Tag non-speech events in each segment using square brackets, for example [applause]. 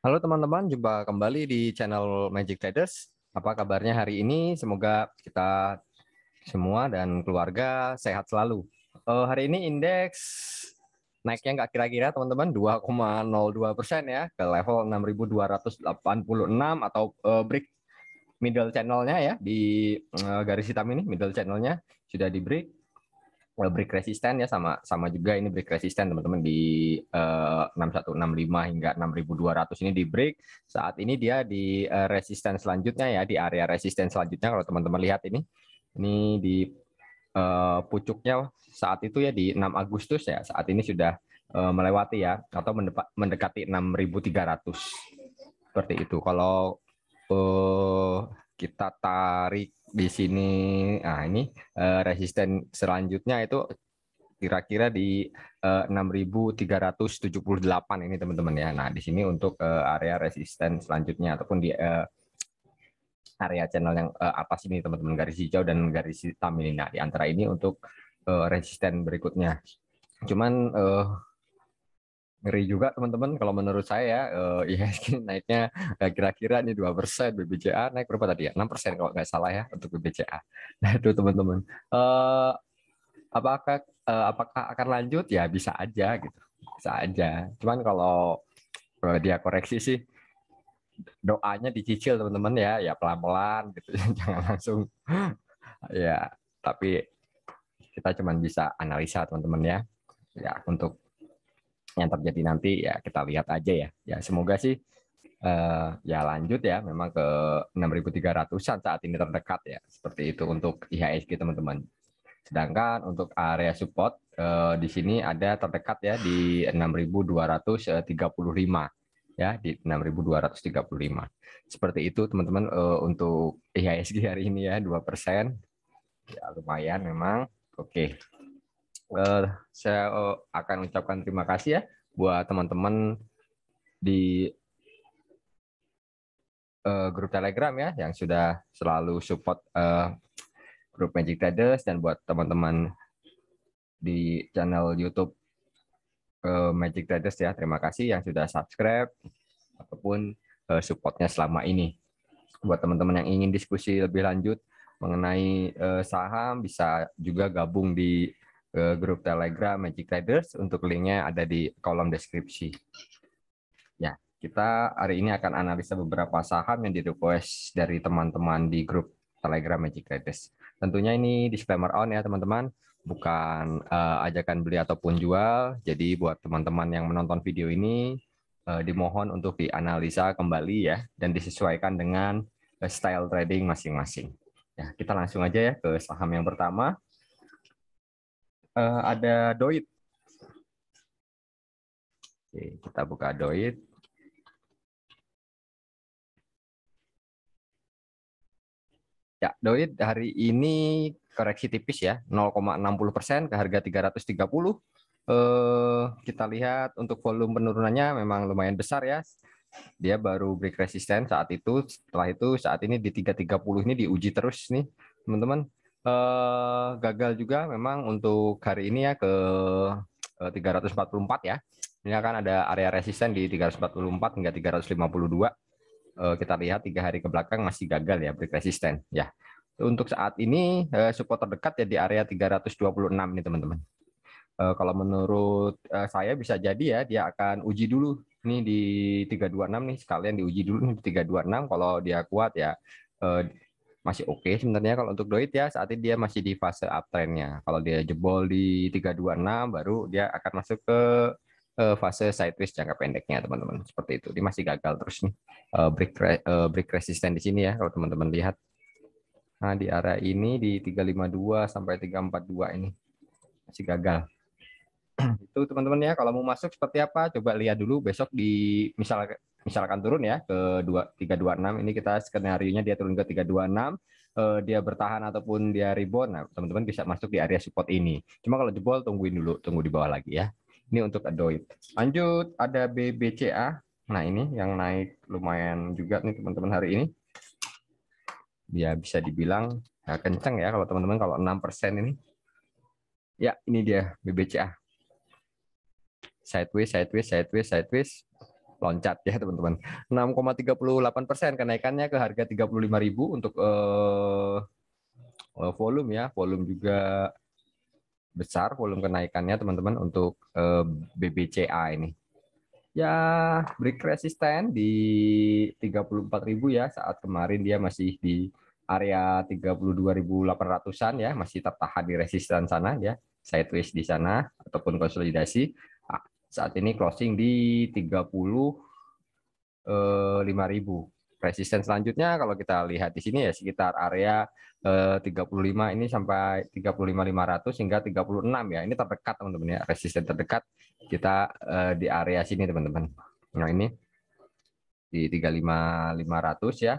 Halo teman-teman, jumpa kembali di channel Magic Traders. Apa kabarnya hari ini? Semoga kita semua dan keluarga sehat selalu. Uh, hari ini indeks naiknya nggak kira-kira teman-teman 2,02 persen ya ke level 6.286 atau uh, break middle channelnya ya di uh, garis hitam ini middle channelnya sudah di break break resisten ya sama sama juga ini break resisten teman-teman di uh, eh, 6165 hingga 6200 ini di break. Saat ini dia di uh, resisten selanjutnya ya di area resisten selanjutnya kalau teman-teman lihat ini ini di uh, pucuknya saat itu ya di 6 Agustus ya saat ini sudah uh, melewati ya atau mendekati 6300. Seperti itu. Kalau uh, kita tarik di sini nah ini uh, resisten selanjutnya itu kira-kira di eh, uh, 6.378 ini teman-teman ya. Nah, di sini untuk uh, area resisten selanjutnya ataupun di uh, area channel yang uh, atas ini teman-teman garis hijau dan garis hitam ini. Nah, di antara ini untuk uh, resisten berikutnya. Cuman uh, ngeri juga teman-teman kalau menurut saya uh, eh, [laughs] iya IHSG naiknya kira-kira nih dua persen BBCA naik berapa tadi ya enam persen kalau nggak salah ya untuk BBCA [laughs] nah itu teman-teman uh, apakah uh, apakah akan lanjut ya bisa aja gitu bisa aja cuman kalau uh, dia koreksi sih doanya dicicil teman-teman ya ya pelan-pelan gitu [laughs] jangan langsung ya tapi kita cuman bisa analisa teman-teman ya ya untuk yang terjadi nanti ya kita lihat aja ya. Ya semoga sih uh, ya lanjut ya memang ke 6.300-an saat ini terdekat ya. Seperti itu untuk IHSG teman-teman. Sedangkan untuk area support uh, di sini ada terdekat ya di 6.235 ya di 6.235. Seperti itu teman-teman uh, untuk IHSG hari ini ya dua persen Ya lumayan memang. Oke. Okay uh, saya eh, akan ucapkan terima kasih ya buat teman-teman di uh, grup Telegram ya yang sudah selalu support uh, grup Magic Traders dan buat teman-teman di channel YouTube uh, Magic Traders ya terima kasih yang sudah subscribe ataupun uh, supportnya selama ini. Buat teman-teman yang ingin diskusi lebih lanjut mengenai uh, saham bisa juga gabung di ke grup Telegram Magic Riders untuk linknya ada di kolom deskripsi. Ya, kita hari ini akan analisa beberapa saham yang di request dari teman-teman di grup Telegram Magic Riders. Tentunya ini disclaimer on ya teman-teman, bukan uh, ajakan beli ataupun jual. Jadi buat teman-teman yang menonton video ini uh, dimohon untuk dianalisa kembali ya dan disesuaikan dengan eh, style trading masing-masing. Ya, kita langsung aja ya ke saham yang pertama uh, ada doit. Oke, kita buka doit. Ya, doit hari ini koreksi tipis ya, 0,60 persen ke harga 330. Eh, kita lihat untuk volume penurunannya memang lumayan besar ya. Dia baru break resisten saat itu, setelah itu saat ini di 330 ini diuji terus nih teman-teman uh, gagal juga memang untuk hari ini ya ke eh, uh, 344 ya. Ini akan ada area resisten di 344 hingga 352. Uh, eh, kita lihat tiga hari ke belakang masih gagal ya break resisten ya. Untuk saat ini uh, support terdekat ya di area 326 nih teman-teman. Uh, kalau menurut uh, saya bisa jadi ya dia akan uji dulu nih di 326 nih sekalian diuji dulu nih di 326 kalau dia kuat ya uh, masih oke okay sebenarnya kalau untuk Doit ya saat ini dia masih di fase uptrendnya. Kalau dia jebol di 326 baru dia akan masuk ke eh, fase sideways jangka pendeknya teman-teman. Seperti itu. Dia masih gagal terus nih eh, break eh, break resisten di sini ya kalau teman-teman lihat. Nah, di area ini di 352 sampai 342 ini masih gagal. [clears throat] itu teman-teman ya kalau mau masuk seperti apa coba lihat dulu besok di misalnya misalkan turun ya ke 2 326 ini kita skenario nya dia turun ke 326 eh, dia bertahan ataupun dia rebound nah teman-teman bisa masuk di area support ini cuma kalau jebol tungguin dulu tunggu di bawah lagi ya ini untuk adoid lanjut ada BBCA nah ini yang naik lumayan juga nih teman-teman hari ini ya bisa dibilang ya, kenceng ya kalau teman-teman kalau 6% ini ya ini dia BBCA sideways sideways sideways sideways loncat ya teman-teman. 6,38 persen kenaikannya ke harga ribu untuk eh, eh, volume ya, volume juga besar volume kenaikannya teman-teman untuk eh, BBCA ini. Ya, break resisten di ribu ya saat kemarin dia masih di area 32.800-an ya, masih tertahan di resisten sana ya, sideways di sana ataupun konsolidasi saat ini closing di 35.000. Eh, resisten selanjutnya kalau kita lihat di sini ya sekitar area 35 eh, ini sampai 35.500 hingga 36 ya. Ini terdekat teman-teman ya, resisten terdekat kita eh, di area sini teman-teman. Nah, ini di 35.500 ya.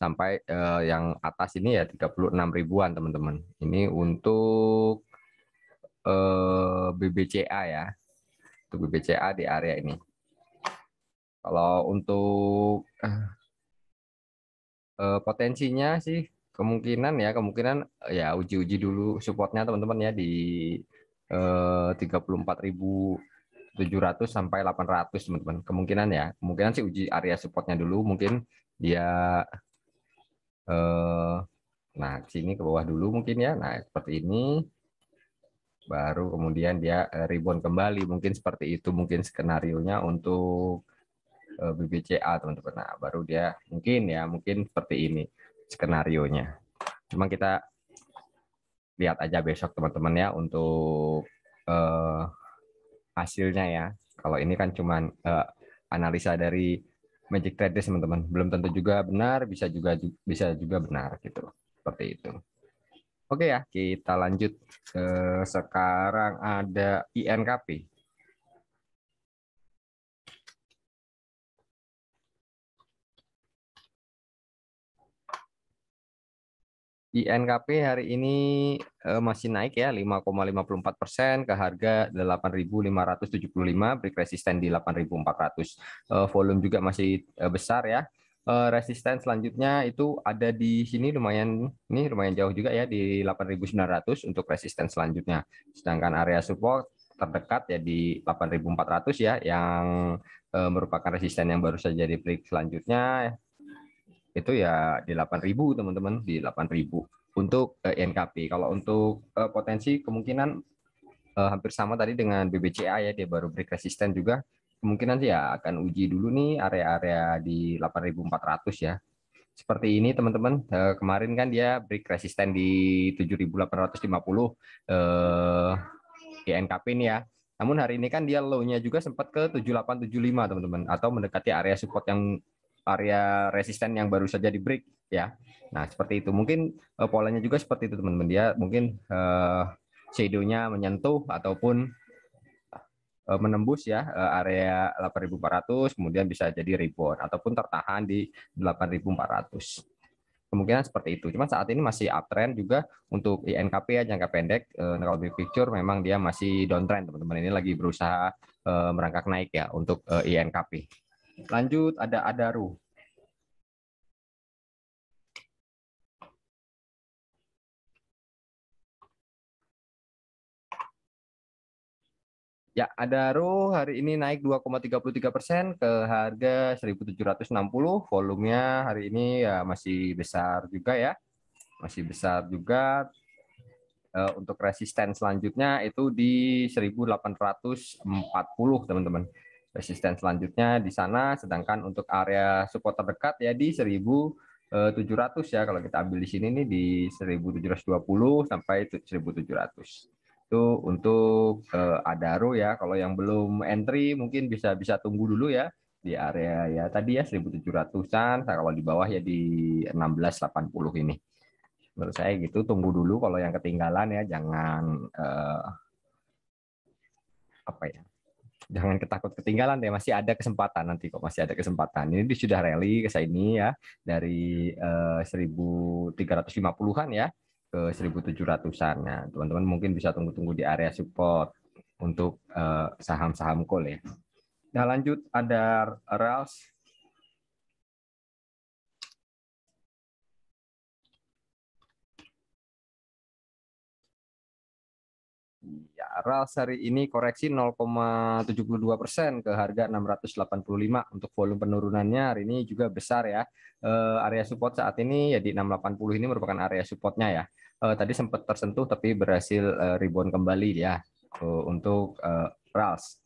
Sampai yang atas ini ya 36 ribuan teman-teman. Ini untuk BBCA ya tubuh BCA di area ini. Kalau untuk eh, eh potensinya sih kemungkinan ya kemungkinan eh, ya uji-uji dulu supportnya teman-teman ya di eh, 34.700 sampai 800 teman-teman kemungkinan ya kemungkinan sih uji area supportnya dulu mungkin dia eh, nah sini ke bawah dulu mungkin ya nah seperti ini baru kemudian dia eh, ribuan kembali mungkin seperti itu mungkin skenario nya untuk eh, BBCA teman-teman nah baru dia mungkin ya mungkin seperti ini skenario nya cuma kita lihat aja besok teman-teman ya untuk eh, hasilnya ya kalau ini kan cuman eh, analisa dari Magic Trades teman-teman belum tentu juga benar bisa juga bisa juga benar gitu seperti itu Oke ya, kita lanjut. sekarang ada INKP. INKP hari ini eh, masih naik ya 5,54 persen ke harga 8.575 break resisten di 8.400 eh, volume juga masih eh, besar ya Eh, resisten selanjutnya itu ada di sini lumayan ini lumayan jauh juga ya di 8.900 untuk resisten selanjutnya. Sedangkan area support terdekat ya di 8.400 ya yang uh, merupakan resisten yang baru saja di break selanjutnya itu ya di 8.000 teman-teman di 8.000 untuk uh, eh, NKP. Kalau untuk uh, potensi kemungkinan hampir sama tadi dengan BBCA ya dia baru break resisten juga kemungkinan sih ya akan uji dulu nih area-area di 8400 ya. Seperti ini teman-teman, eh, kemarin kan dia break resisten di 7850 eh, di NKP ini ya. Namun hari ini kan dia low-nya juga sempat ke 7875 teman-teman atau mendekati area support yang area resisten yang baru saja di break ya. Nah, seperti itu. Mungkin eh, polanya juga seperti itu teman-teman. Dia mungkin eh shadow-nya menyentuh ataupun Eh, menembus ya eh, area 8400 kemudian bisa jadi rebound ataupun tertahan di 8400 kemungkinan seperti itu. Cuma saat ini masih uptrend juga untuk INKP ya jangka pendek. Kalau eh, big picture memang dia masih downtrend teman-teman. Ini lagi berusaha merangkak naik ya untuk INKP. Lanjut ada Adaru. Ya, ada Adaro hari ini naik 2,33 persen ke harga 1.760. Volumenya hari ini ya masih besar juga ya, masih besar juga. Uh, untuk resisten selanjutnya itu di 1.840 teman-teman. Resisten selanjutnya di sana, sedangkan untuk area support terdekat ya di 1.700 eh, ya. Kalau kita ambil di sini nih di 1.720 sampai 1.700 itu untuk uh, Adaro ya. Kalau yang belum entry mungkin bisa bisa tunggu dulu ya di area ya tadi ya 1700-an, nah, kalau di bawah ya di 1680 ini. Menurut saya gitu tunggu dulu kalau yang ketinggalan ya jangan uh, apa ya? Jangan ketakut ketinggalan deh, masih ada kesempatan nanti kok, masih ada kesempatan. Ini sudah rally ke sini ya dari eh, 1350-an ya ke 1.700-an. Nah, teman-teman mungkin bisa tunggu-tunggu di area support untuk eh, saham-saham uh, call ya. Nah, lanjut ada RALS Ya, RALS hari ini koreksi 0,72 persen ke harga 685 untuk volume penurunannya hari ini juga besar ya. Eh, area support saat ini ya di 680 ini merupakan area supportnya ya. Eh, tadi sempat tersentuh tapi berhasil ribuan eh, rebound kembali ya untuk RALS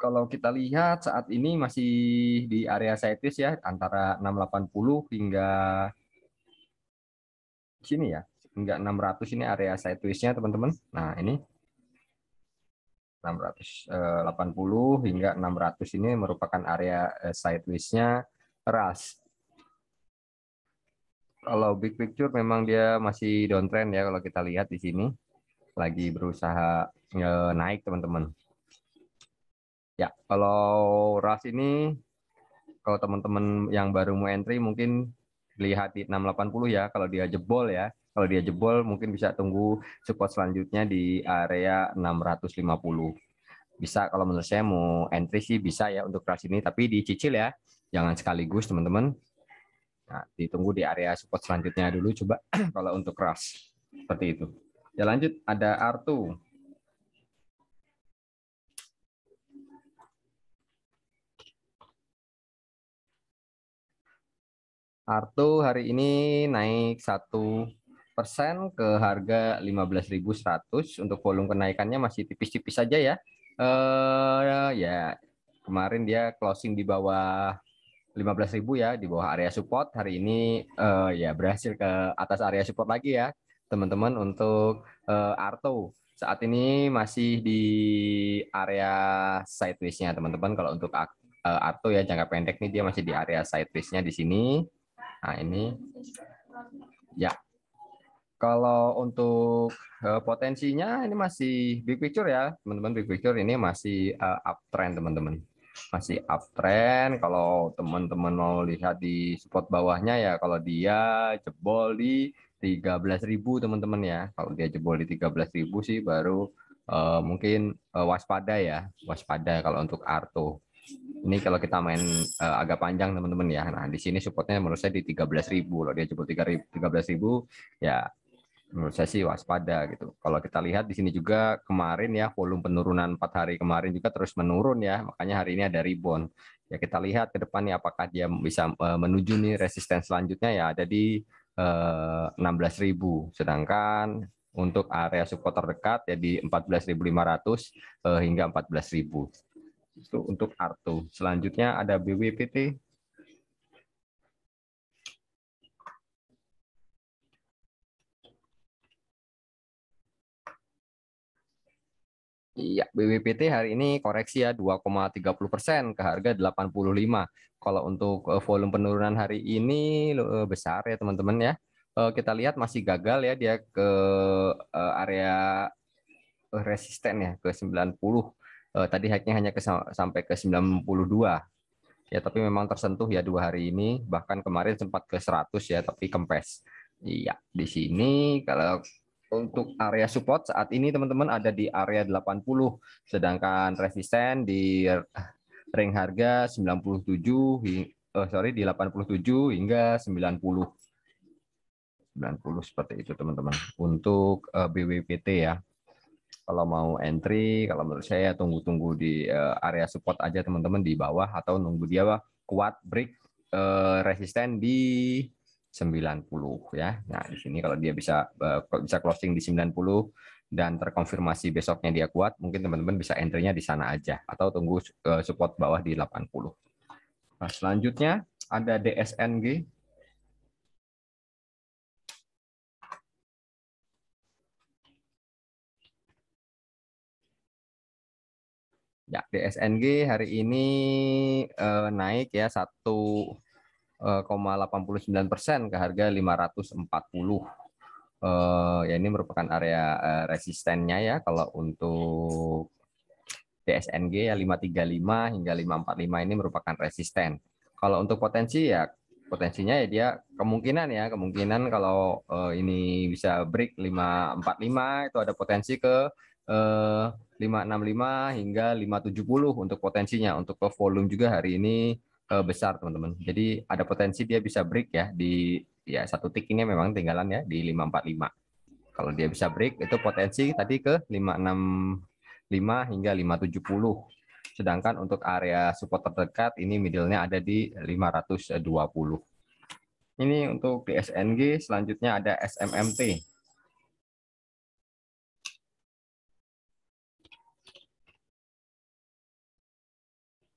kalau kita lihat saat ini masih di area sideways ya antara 680 hingga sini ya enggak 600 ini area side twistnya teman-teman. Nah, ini 680 eh, hingga 600 ini merupakan area eh, sideways-nya RAS. Kalau big picture memang dia masih downtrend ya kalau kita lihat di sini lagi berusaha eh, naik teman-teman. Ya, kalau RAS ini kalau teman-teman yang baru mau entry mungkin lihat di 680 ya kalau dia jebol ya kalau dia jebol mungkin bisa tunggu support selanjutnya di area 650. Bisa kalau menurut saya mau entry sih bisa ya untuk kelas ini tapi dicicil ya. Jangan sekaligus teman-teman. Nah, ditunggu di area support selanjutnya dulu coba [clears throat] kalau untuk keras seperti itu. Ya lanjut ada Artu. Artu hari ini naik satu persen ke harga 15.100 untuk volume kenaikannya masih tipis-tipis saja ya. Uh, ya kemarin dia closing di bawah 15.000 ya di bawah area support hari ini uh, ya berhasil ke atas area support lagi ya teman-teman untuk uh, Arto saat ini masih di area sideways-nya teman-teman kalau untuk uh, Arto ya jangka pendek nih dia masih di area sideways-nya di sini nah ini ya kalau untuk uh, potensinya ini masih big picture ya, teman-teman big picture ini masih uh, uptrend teman-teman. Masih uptrend kalau teman-teman mau lihat di spot bawahnya ya kalau dia jebol di 13.000 teman-teman ya. Kalau dia jebol di 13.000 sih baru uh, mungkin uh, waspada ya, waspada kalau untuk Arto. Ini kalau kita main uh, agak panjang teman-teman ya. Nah, di sini supportnya menurut saya di 13.000. loh, dia jebol 13.000 ya menurut saya sih waspada gitu. Kalau kita lihat di sini juga kemarin ya volume penurunan empat hari kemarin juga terus menurun ya, makanya hari ini ada rebound. Ya kita lihat ke depan nih apakah dia bisa e, menuju nih resisten selanjutnya ya ada di eh, 16.000. Sedangkan untuk area support terdekat ya di 14.500 eh, hingga 14.000. Itu untuk Artu. Selanjutnya ada BWPT Iya, BBPT hari ini koreksi ya 2,30 persen ke harga 85. Kalau untuk eh, volume penurunan hari ini eh, besar ya teman-teman ya. Eh, kita lihat masih gagal ya dia ke area resisten ya ke 90. Tadi haknya hanya ke, sampai ke 92. Ya tapi memang tersentuh ya dua hari ini. Bahkan kemarin sempat ke 100 ya tapi kempes. Iya, di sini kalau untuk area support saat ini teman-teman ada di area 80 sedangkan resisten di ring harga 97 oh eh, sorry di 87 hingga 90 90 seperti itu teman-teman untuk eh, BWPT ya kalau mau entry kalau menurut saya tunggu-tunggu di eh, area support aja teman-teman di bawah atau nunggu dia kuat break resisten di 90 ya. Nah, di sini kalau dia bisa eh, bisa closing di 90 dan terkonfirmasi besoknya dia kuat, mungkin teman-teman bisa entry-nya di sana aja atau tunggu eh, support bawah di 80. Nah, selanjutnya ada DSNG. Ya, DSNG hari ini eh, naik ya satu 0,89 eh, persen ke harga 540. Eh, ya ini merupakan area eh, resistennya ya kalau untuk DSNG ya 535 hingga 545 ini merupakan resisten. Kalau untuk potensi ya potensinya ya dia kemungkinan ya kemungkinan kalau uh, ini bisa break 545 itu ada potensi ke uh, 565 hingga 570 untuk potensinya untuk ke volume juga hari ini uh, besar teman-teman. Jadi ada potensi dia bisa break ya di ya satu tick ini memang tinggalan ya di 545. Kalau dia bisa break itu potensi tadi ke 565 hingga 570. Sedangkan untuk area support terdekat ini middle-nya ada di 520. Ini untuk di SNG selanjutnya ada SMMT.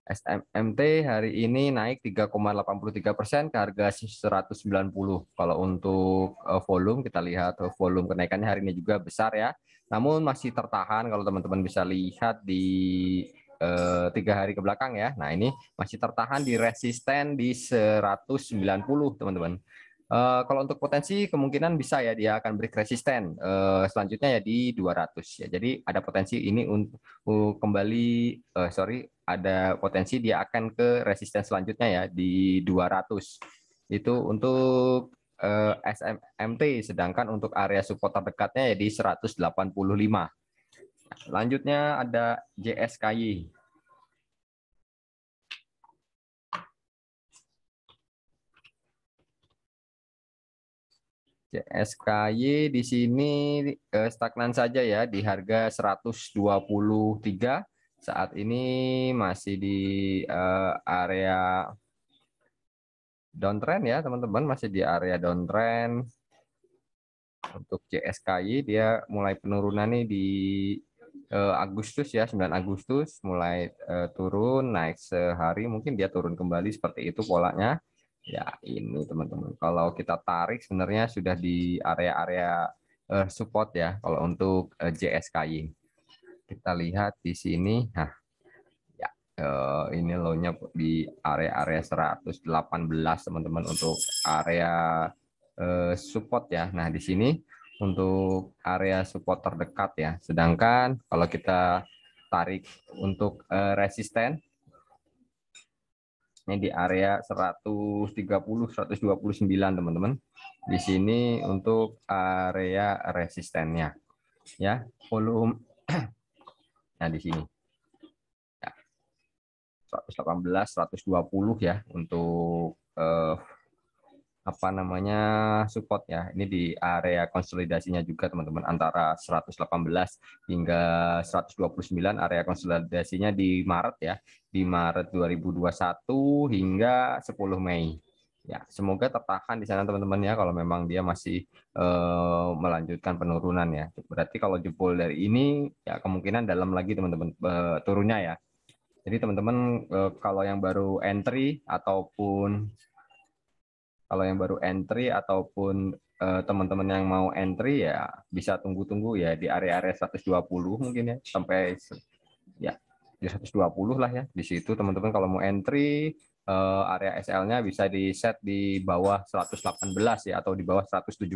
SMMT hari ini naik 3,83 persen ke harga 190. Kalau untuk eh, volume kita lihat eh, volume kenaikannya hari ini juga besar ya. Namun masih tertahan kalau teman-teman bisa lihat di eh, tiga hari ke belakang ya. Nah ini masih tertahan di resisten di 190 teman-teman. Uh, kalau untuk potensi kemungkinan bisa ya dia akan break resisten uh, selanjutnya ya di 200 ya. Jadi ada potensi ini untuk uh, kembali uh, sorry ada potensi dia akan ke resisten selanjutnya ya di 200. Itu untuk eh, SMMT sedangkan untuk area support terdekatnya ya di 185. Lanjutnya ada JSKY. SKY di sini eh, stagnan saja ya di harga 123 saat ini masih di uh, area downtrend ya teman-teman masih di area downtrend untuk JSKI dia mulai penurunan nih di uh, Agustus ya 9 Agustus mulai uh, turun naik sehari mungkin dia turun kembali seperti itu polanya ya ini teman-teman kalau kita tarik sebenarnya sudah di area-area uh, support ya kalau untuk eh, JSKI kita lihat di sini nah ya eh, ini low-nya di area-area 118 teman-teman untuk area eh, support ya nah di sini untuk area support terdekat ya sedangkan kalau kita tarik untuk eh, resisten ini di area 130 129 teman-teman di sini untuk area resistennya ya volume [clears throat] Nah, di sini. Ya. 118, 120 ya untuk eh, apa namanya support ya. Ini di area konsolidasinya juga teman-teman antara 118 hingga 129 area konsolidasinya di Maret ya. Di Maret 2021 hingga 10 Mei ya semoga tertahan di sana teman-teman ya kalau memang dia masih uh, melanjutkan penurunan ya berarti kalau jebol dari ini ya kemungkinan dalam lagi teman-teman uh, turunnya ya jadi teman-teman uh, kalau yang baru entry ataupun kalau yang baru entry ataupun teman-teman yang mau entry ya bisa tunggu-tunggu ya di area-area 120 mungkin ya sampai ya di 120 lah ya. Di situ teman-teman kalau mau entry Eh, area SL-nya bisa di set di bawah 118 ya atau di bawah 117.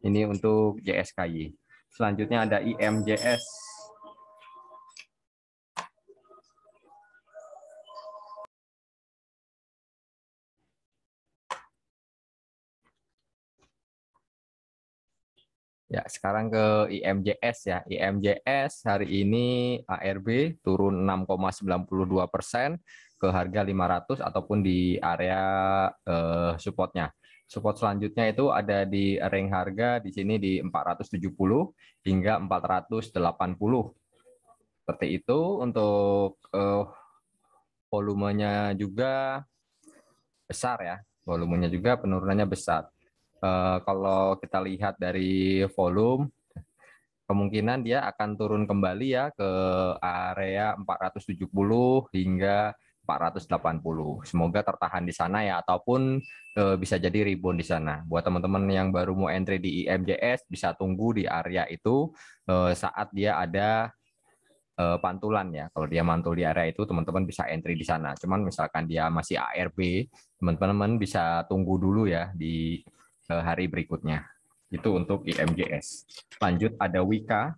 Ini untuk JSKY. Selanjutnya ada IMJS Ya, sekarang ke IMJS ya. IMJS hari ini ARB turun 6,92 persen ke harga 500 ataupun di area eh, supportnya. Support selanjutnya itu ada di ring harga di sini di 470 hingga 480. Seperti itu untuk eh, volumenya juga besar ya. Volumenya juga penurunannya besar. Eh, kalau kita lihat dari volume kemungkinan dia akan turun kembali ya ke area 470 hingga 480. Semoga tertahan di sana ya ataupun e, bisa jadi rebound di sana. Buat teman-teman yang baru mau entry di IMJS bisa tunggu di area itu e, saat dia ada pantulan ya. Kalau dia mantul di area itu teman-teman bisa entry di sana. Cuman misalkan dia masih ARB, teman-teman bisa tunggu dulu ya di hari berikutnya. Itu untuk IMJS. Lanjut ada Wika.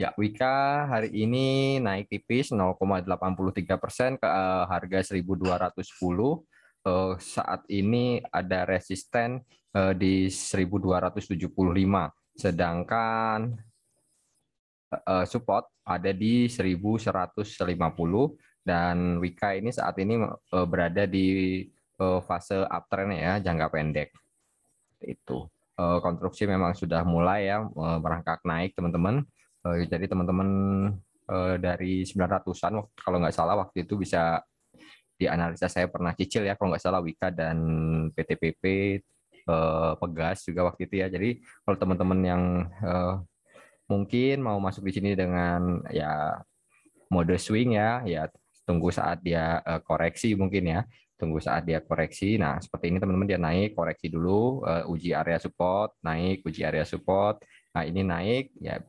Ya, Wika hari ini naik tipis 0,83 persen ke eh, harga 1.210. Eh, saat ini ada resisten eh, di 1.275 Sedangkan eh, support ada di 1150 dan Wika ini saat ini eh, berada di eh, fase uptrend ya, jangka pendek. Itu konstruksi memang sudah mulai ya uh, merangkak naik teman-teman. jadi teman-teman dari 900-an kalau nggak salah waktu itu bisa di saya pernah cicil ya kalau nggak salah Wika dan PTPP uh, Pegas juga waktu itu ya. Jadi kalau teman-teman yang uh, mungkin mau masuk di sini dengan ya mode swing ya, ya tunggu saat dia uh, koreksi mungkin ya. Tunggu saat dia koreksi. Nah, seperti ini teman-teman dia naik koreksi dulu uh, uji area support, naik uji area support. Nah, ini naik ya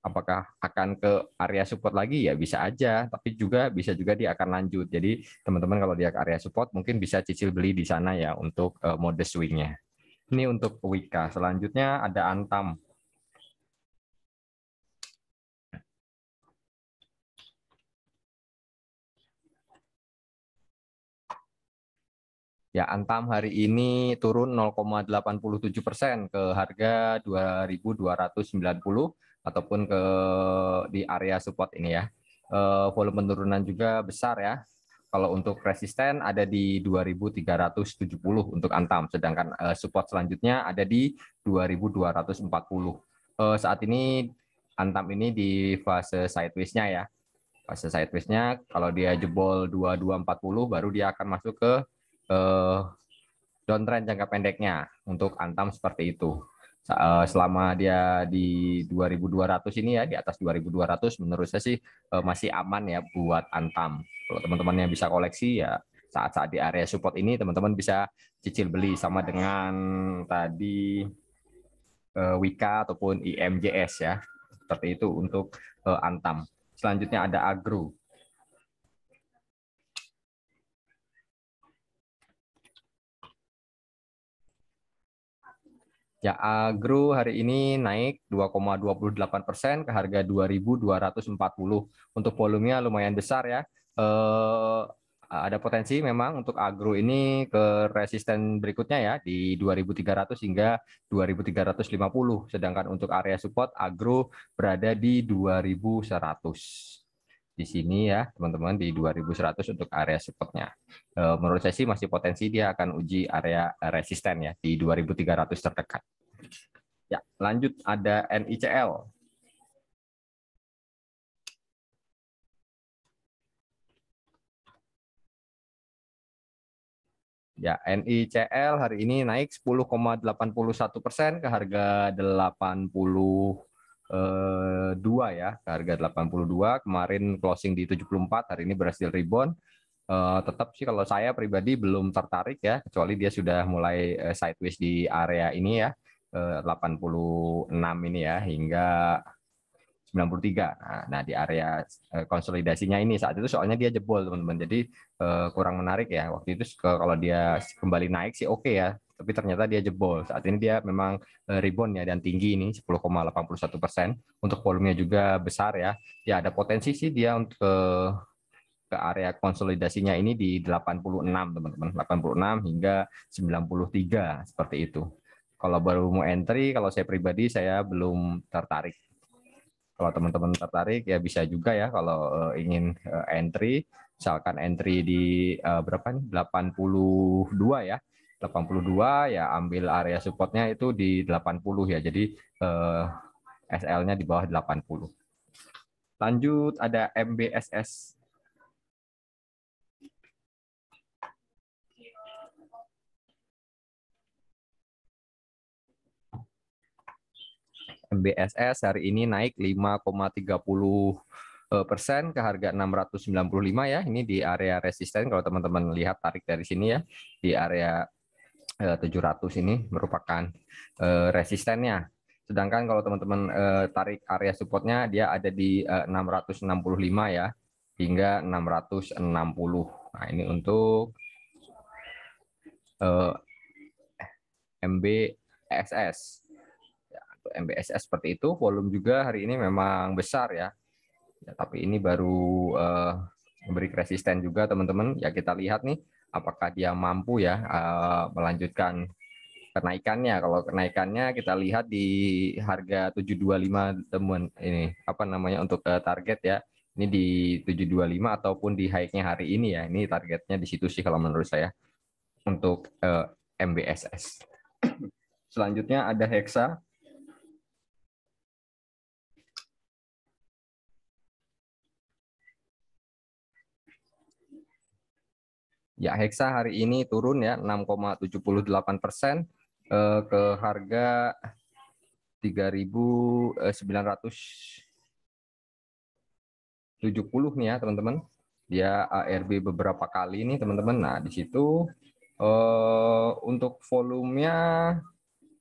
apakah akan ke area support lagi ya bisa aja tapi juga bisa juga dia akan lanjut jadi teman-teman kalau dia ke area support mungkin bisa cicil beli di sana ya untuk uh, mode swingnya ini untuk Wika selanjutnya ada Antam Ya, Antam hari ini turun 0,87 persen ke harga 2.290 ataupun ke di area support ini ya. Eh, volume penurunan juga besar ya. Kalau untuk resisten ada di 2370 untuk Antam, sedangkan eh, support selanjutnya ada di 2240. Eh, saat ini Antam ini di fase sideways-nya ya. Fase sideways-nya kalau dia jebol 2240 baru dia akan masuk ke downtrend jangka pendeknya untuk Antam seperti itu. Eh, selama dia di 2200 ini ya di atas 2200 menurut saya sih eh, masih aman ya buat antam. Kalau teman-teman yang bisa koleksi ya saat-saat di area support ini teman-teman bisa cicil beli sama dengan tadi eh, Wika ataupun IMJS ya. Seperti itu untuk antam. Selanjutnya ada agro. Ya, agro hari ini naik 2,28 persen ke harga 2.240. Untuk volumenya lumayan besar ya. Eh, ada potensi memang untuk agro ini ke resisten berikutnya ya di 2.300 hingga 2.350. Sedangkan untuk area support agro berada di 2.100 di sini ya teman-teman di 2100 untuk area supportnya. Eh, menurut saya sih masih potensi dia akan uji area resisten ya di 2300 terdekat. Ya, lanjut ada NICL. Ya, NICL hari ini naik 10,81 persen ke harga 80 Eh, dua ya ke harga 82 kemarin closing di 74 hari ini berhasil rebound uh, tetap sih kalau saya pribadi belum tertarik ya kecuali dia sudah mulai uh, sideways di area ini ya eh, 86 ini ya hingga 93. Nah, nah, di area konsolidasinya ini saat itu soalnya dia jebol, teman-teman. Jadi eh, kurang menarik ya. Waktu itu kalau dia kembali naik sih oke okay ya tapi ternyata dia jebol. Saat ini dia memang eh, rebound ya dan tinggi ini 10,81 persen. Untuk volumenya juga besar ya. Ya ada potensi sih dia untuk ke area konsolidasinya ini di 86 teman-teman 86 hingga 93 seperti itu kalau baru mau entry kalau saya pribadi saya belum tertarik kalau teman-teman tertarik ya bisa juga ya kalau eh, ingin eh, entry misalkan entry di berapa nih 82 ya 82 ya ambil area supportnya itu di 80 ya. Jadi eh, SL-nya di bawah 80. Lanjut ada MBSS. MBSS hari ini naik 5,30 eh, persen ke harga 695 ya. Ini di area resisten kalau teman-teman lihat tarik dari sini ya di area 700 eh, ini merupakan eh, resistennya. Sedangkan kalau teman-teman eh, tarik area supportnya dia ada di 665 ya hingga 660. Nah, ini untuk MBSS. Ya, untuk MBSS seperti itu, volume juga hari ini memang besar ya. ya tapi ini baru memberi resisten juga teman-teman. Ya kita lihat nih apakah dia mampu ya eh, melanjutkan kenaikannya. Kalau kenaikannya kita lihat di harga 725 temuan ini apa namanya untuk uh, target ya. Ini di 725 ataupun di high-nya hari ini ya. Ini targetnya di situ sih kalau menurut saya untuk eh, MBSS. Selanjutnya ada Hexa Ya, Hexa hari ini turun ya 6,78 persen eh, ke harga 3.970 nih ya teman-teman. Dia ARB beberapa kali nih teman-teman. Nah di situ eh, untuk volumenya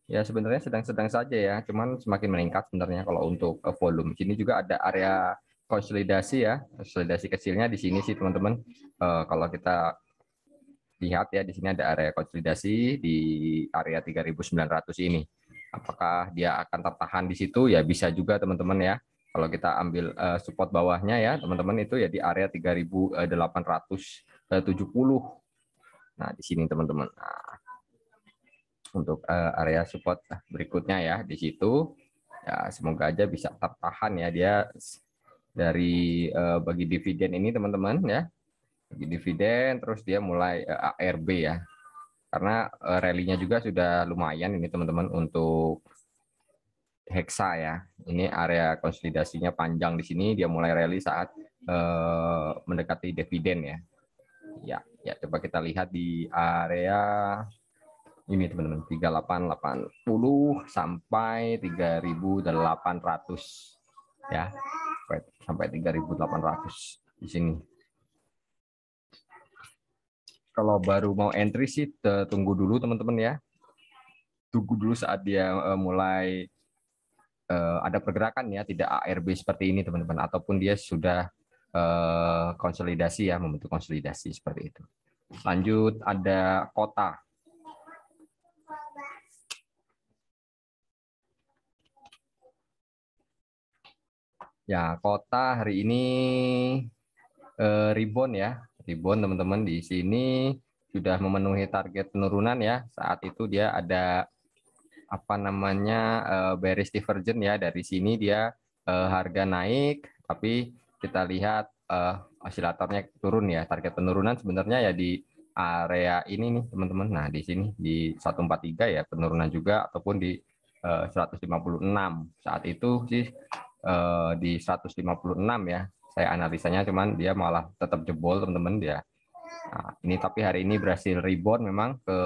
ya sebenarnya sedang-sedang saja ya. Cuman semakin meningkat sebenarnya kalau untuk eh, volume. Ini juga ada area konsolidasi ya, konsolidasi kecilnya di sini sih teman-teman. Eh, kalau kita lihat ya di sini ada area konsolidasi di area 3900 ini. Apakah dia akan tertahan di situ? Ya bisa juga teman-teman ya. Kalau kita ambil eh, support bawahnya ya, teman-teman itu ya di area 3870. Nah, di sini teman-teman. Nah, untuk eh, area support berikutnya ya di situ. Ya, semoga aja bisa tertahan ya dia dari eh, bagi dividen ini teman-teman ya dividen terus dia mulai uh, eh, ARB ya karena uh, rally-nya juga sudah lumayan ini teman-teman untuk hexa ya ini area konsolidasinya panjang di sini dia mulai rally saat uh, mendekati dividen ya ya ya coba kita lihat di area ini teman-teman 3880 sampai 3800 ya sampai 3800 di sini kalau baru mau entry sih tunggu dulu teman-teman ya. Tunggu dulu saat dia uh, mulai uh, ada pergerakan ya, tidak ARB seperti ini teman-teman ataupun dia sudah uh, konsolidasi ya, membentuk konsolidasi seperti itu. Lanjut ada kota. Ya, kota hari ini uh, ribbon ya bond teman-teman di sini sudah memenuhi target penurunan ya. Saat itu dia ada apa namanya eh, bearish divergent ya dari sini dia eh, harga naik tapi kita lihat uh, eh, osilatornya turun ya. Target penurunan sebenarnya ya di area ini nih teman-teman. Nah, di sini di 143 ya penurunan juga ataupun di uh, 156. Saat itu sih uh, di 156 ya saya analisanya cuman dia malah tetap jebol teman-teman dia nah, ini tapi hari ini berhasil rebound memang ke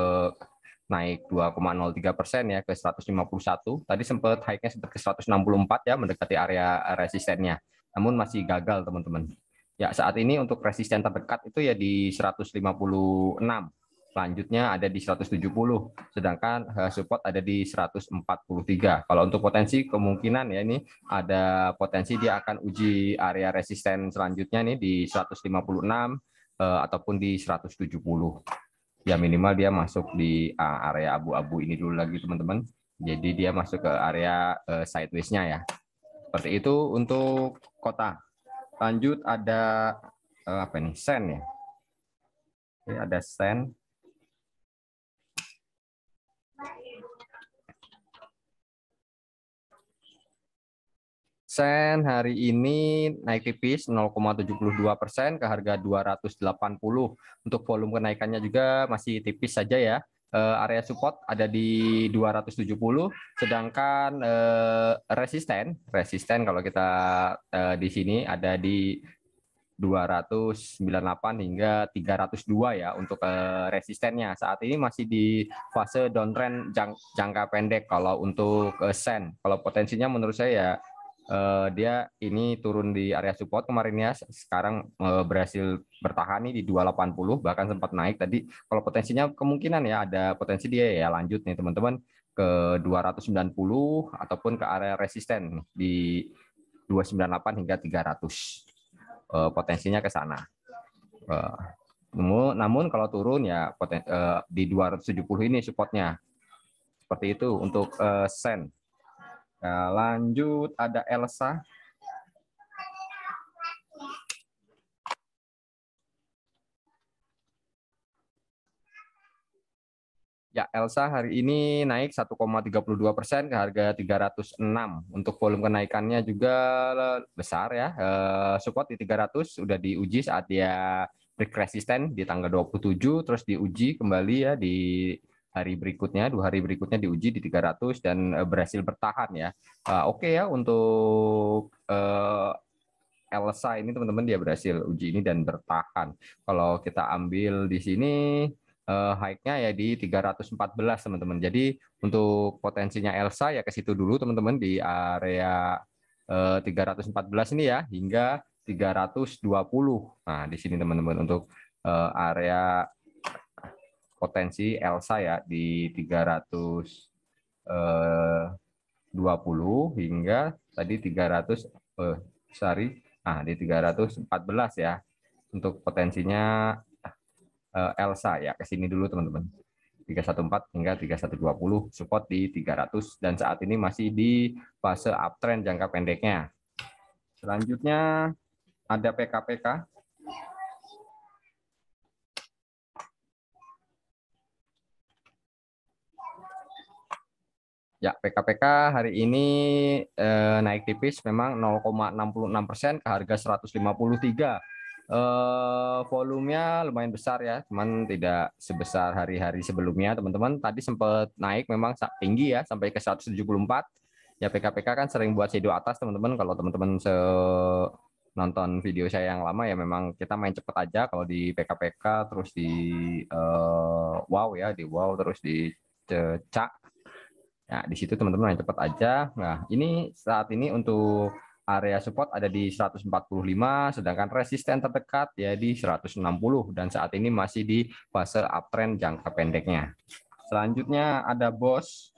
naik 2,03 persen ya ke 151 tadi sempat high-nya sempat ke 164 ya mendekati area resistennya namun masih gagal teman-teman ya saat ini untuk resisten terdekat itu ya di 156 selanjutnya ada di 170, sedangkan eh, support ada di 143. Kalau untuk potensi kemungkinan ya ini ada potensi dia akan uji area resisten selanjutnya nih di 156 eh, ataupun di 170. Ya minimal dia masuk di eh, area abu-abu ini dulu lagi teman-teman. Jadi dia masuk ke area eh, sidewaysnya ya. Seperti itu untuk kota. Lanjut ada eh, apa nih? Sen ya. Oke, ada sen. persen, hari ini naik tipis 0,72 persen ke harga 280. Untuk volume kenaikannya juga masih tipis saja ya. Eh, area support ada di 270, sedangkan eh, resisten, resisten kalau kita eh, di sini ada di 298 hingga 302 ya untuk resistennya. Saat ini masih di fase downtrend jangka pendek kalau untuk uh, sen. Kalau potensinya menurut saya ya uh, dia ini turun di area support kemarin ya sekarang uh, berhasil bertahan nih di 280 bahkan sempat naik tadi kalau potensinya kemungkinan ya ada potensi dia ya lanjut nih teman-teman ke 290 ataupun ke area resisten di 298 hingga 300 uh, eh, potensinya ke sana uh, namun, kalau turun ya poten, uh, di 270 ini supportnya seperti itu untuk uh, sen Nah, lanjut ada Elsa. Ya, Elsa hari ini naik 1,32 persen ke harga 306. Untuk volume kenaikannya juga besar ya. Eh, support di 300 sudah diuji saat dia break resisten di tanggal 27, terus diuji kembali ya di hari berikutnya, dua hari berikutnya diuji di 300 dan eh, berhasil bertahan ya. Uh, Oke okay ya untuk uh, Elsa ini teman-teman dia berhasil uji ini dan bertahan. Kalau kita ambil di sini uh, high-nya ya di 314 teman-teman. Jadi untuk potensinya Elsa ya ke situ dulu teman-teman di area uh, 314 ini ya hingga 320. Nah, di sini teman-teman untuk uh, area potensi Elsa ya di 320 eh, hingga tadi 300 eh sorry, ah di 314 ya untuk potensinya eh, Elsa ya ke sini dulu teman-teman. 314 hingga 3120 support di 300 dan saat ini masih di fase uptrend jangka pendeknya. Selanjutnya ada PKPK Ya, PKPK hari ini eh, naik tipis memang 0,66 persen ke harga 153 eh, volumenya lumayan besar ya, cuman tidak sebesar hari-hari sebelumnya, teman-teman. Tadi sempat naik memang tinggi ya sampai ke 174. Ya PKPK kan sering buat shadow atas, teman-teman. Kalau teman-teman se nonton video saya yang lama ya memang kita main cepet aja kalau di PKPK terus di uh, wow ya, di wow terus di cecak Nah, di situ teman-teman yang cepat aja. Nah, ini saat ini untuk area support ada di 145, sedangkan resisten terdekat ya di 160 dan saat ini masih di fase uptrend jangka pendeknya. Selanjutnya ada BOS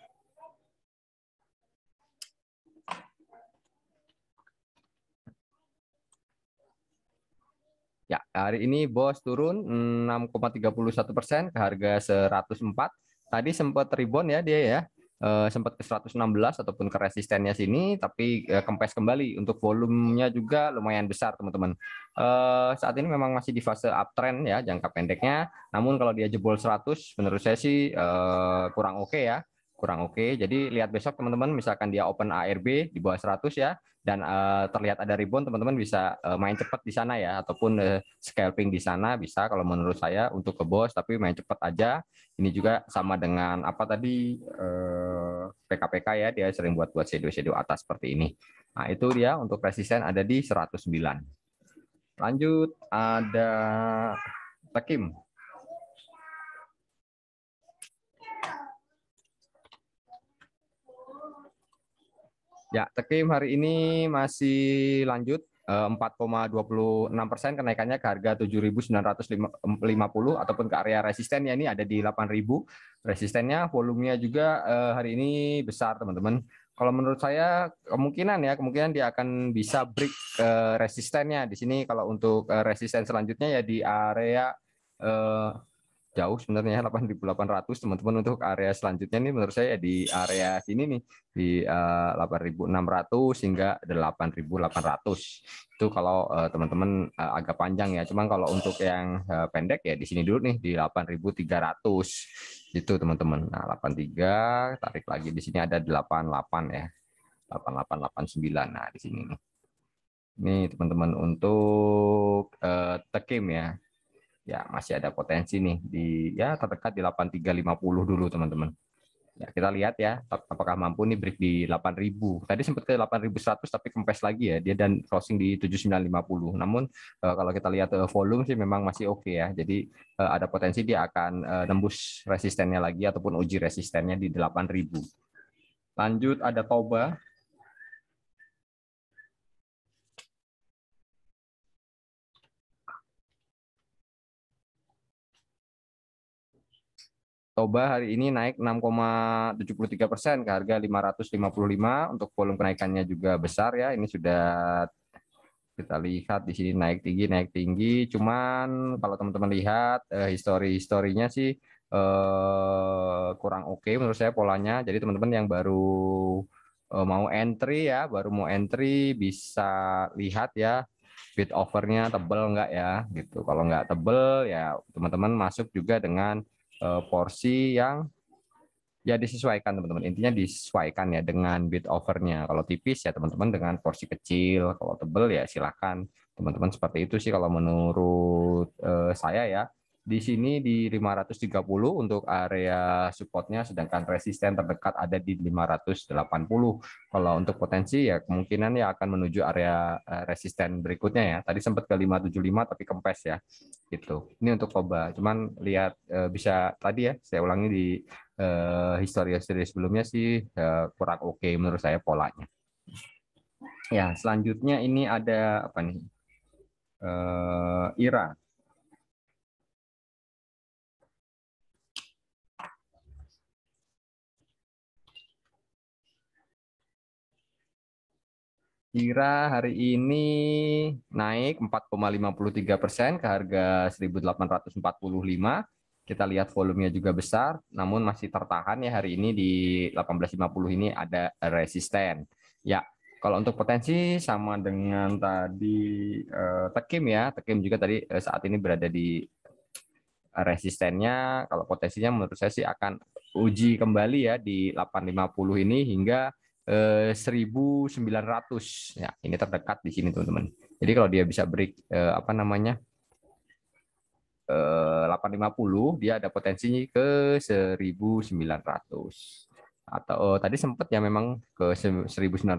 Ya, hari ini BOS turun 6,31 persen ke harga 104. Tadi sempat rebound ya dia ya, eh, sempat ke 116 ataupun ke resistennya sini tapi uh, kempes kembali untuk volumenya juga lumayan besar teman-teman uh, saat ini memang masih di fase uptrend ya jangka pendeknya namun kalau dia jebol 100 menurut saya sih uh, kurang oke okay ya kurang oke. Okay. Jadi lihat besok teman-teman misalkan dia open ARB di bawah 100 ya dan uh, terlihat ada rebound teman-teman bisa uh, main cepat di sana ya ataupun uh, scalping di sana bisa kalau menurut saya untuk ke bos tapi main cepat aja. Ini juga sama dengan apa tadi uh, PKPK ya dia sering buat-buat shadow-shadow atas seperti ini. Nah, itu dia untuk resisten ada di 109. Lanjut ada Takim. Ya, Tekim hari ini masih lanjut 4,26 eh, persen kenaikannya ke harga 7.950 ataupun ke area resisten ya ini ada di 8.000 resistennya volumenya juga eh, hari ini besar teman-teman kalau menurut saya kemungkinan ya kemungkinan dia akan bisa break eh, resistennya di sini kalau untuk resisten selanjutnya ya di area jauh sebenarnya 8.800 teman-teman untuk area selanjutnya nih menurut saya di area sini nih di uh, eh, 8.600 hingga 8.800 itu kalau eh, teman-teman uh, uh, agak panjang ya cuman kalau untuk yang uh, pendek ya di sini dulu nih di 8.300 itu teman-teman nah 83 tarik lagi di sini ada 88 ya 8889 nah di sini nih ini teman-teman untuk uh, tekim ya ya masih ada potensi nih di ya terdekat di 8350 dulu teman-teman. Ya, kita lihat ya apakah mampu nih break di 8000. Tadi sempat ke 8100 tapi kempes lagi ya dia dan crossing di 7950. Namun eh, kalau kita lihat eh, volume sih memang masih oke okay ya. Jadi eh, ada potensi dia akan nembus resistennya lagi ataupun uji resistennya di 8000. Lanjut ada Toba Toba hari ini naik 6,73 persen ke harga 555 untuk volume kenaikannya juga besar ya. Ini sudah kita lihat di sini naik tinggi naik tinggi. Cuman kalau teman-teman lihat eh, histori historinya sih eh, kurang oke okay menurut saya polanya. Jadi teman-teman yang baru eh, mau entry ya, baru mau entry bisa lihat ya bid overnya tebel enggak ya gitu. Kalau enggak tebel ya teman-teman masuk juga dengan Eh, porsi yang ya disesuaikan teman-teman. Intinya disesuaikan ya dengan bit overnya. Kalau tipis ya teman-teman dengan porsi kecil, kalau tebel ya silakan teman-teman seperti itu sih kalau menurut uh, saya ya. Di sini di 530 untuk area supportnya, sedangkan resisten terdekat ada di 580. Kalau untuk potensi ya kemungkinan ya akan menuju area eh, resisten berikutnya ya. Tadi sempat ke 575 tapi kempes ya, gitu. Ini untuk coba Cuman lihat eh, bisa tadi ya, saya ulangi di eh, histori-histori sebelumnya sih kurang oke okay menurut saya polanya. Ya, selanjutnya ini ada apa nih? Uh, Ira. Kira hari ini naik 4,53 persen ke harga 1.845. Kita lihat volumenya juga besar, namun masih tertahan ya hari ini di 1850 ini ada resisten. Ya, kalau untuk potensi sama dengan tadi eh, tekim ya, tekim juga tadi eh, saat ini berada di resistennya. Kalau potensinya menurut saya sih akan uji kembali ya di 850 ini hingga 1900. Eh, ya, ini terdekat di sini teman-teman. Jadi kalau dia bisa break eh, apa namanya? eh, 850, dia ada potensinya ke 1900. Atau oh, tadi sempat ya memang ke 1910